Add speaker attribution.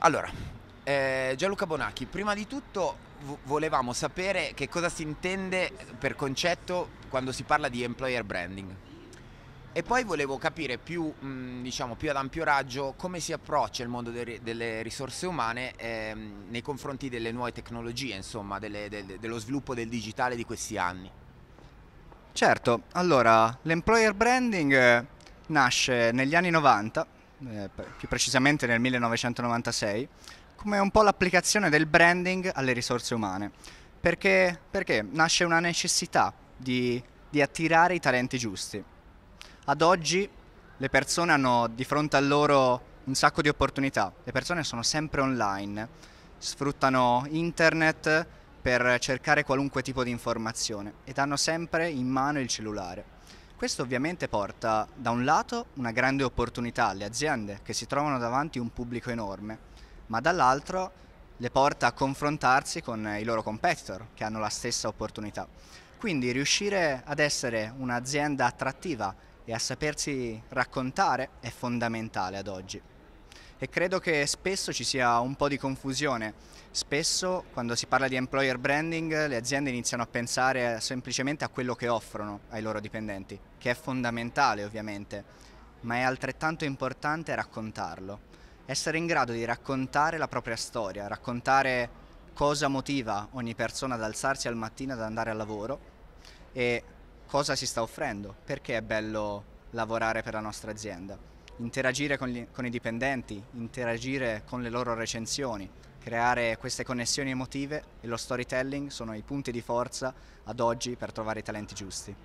Speaker 1: Allora, eh, Gianluca Bonacchi, prima di tutto volevamo sapere che cosa si intende per concetto quando si parla di employer branding. E poi volevo capire più, mm, diciamo, più ad ampio raggio come si approccia il mondo delle risorse umane ehm, nei confronti delle nuove tecnologie, insomma, delle, dello sviluppo del digitale di questi anni.
Speaker 2: Certo, allora l'employer branding eh, nasce negli anni 90 eh, più precisamente nel 1996, come un po' l'applicazione del branding alle risorse umane. Perché, perché nasce una necessità di, di attirare i talenti giusti. Ad oggi le persone hanno di fronte a loro un sacco di opportunità, le persone sono sempre online, sfruttano internet per cercare qualunque tipo di informazione ed hanno sempre in mano il cellulare questo ovviamente porta da un lato una grande opportunità alle aziende che si trovano davanti a un pubblico enorme, ma dall'altro le porta a confrontarsi con i loro competitor che hanno la stessa opportunità. Quindi riuscire ad essere un'azienda attrattiva e a sapersi raccontare è fondamentale ad oggi e credo che spesso ci sia un po' di confusione. Spesso quando si parla di employer branding le aziende iniziano a pensare semplicemente a quello che offrono ai loro dipendenti, che è fondamentale ovviamente, ma è altrettanto importante raccontarlo. Essere in grado di raccontare la propria storia, raccontare cosa motiva ogni persona ad alzarsi al mattino ad andare al lavoro e cosa si sta offrendo, perché è bello lavorare per la nostra azienda interagire con, gli, con i dipendenti, interagire con le loro recensioni, creare queste connessioni emotive e lo storytelling sono i punti di forza ad oggi per trovare i talenti giusti.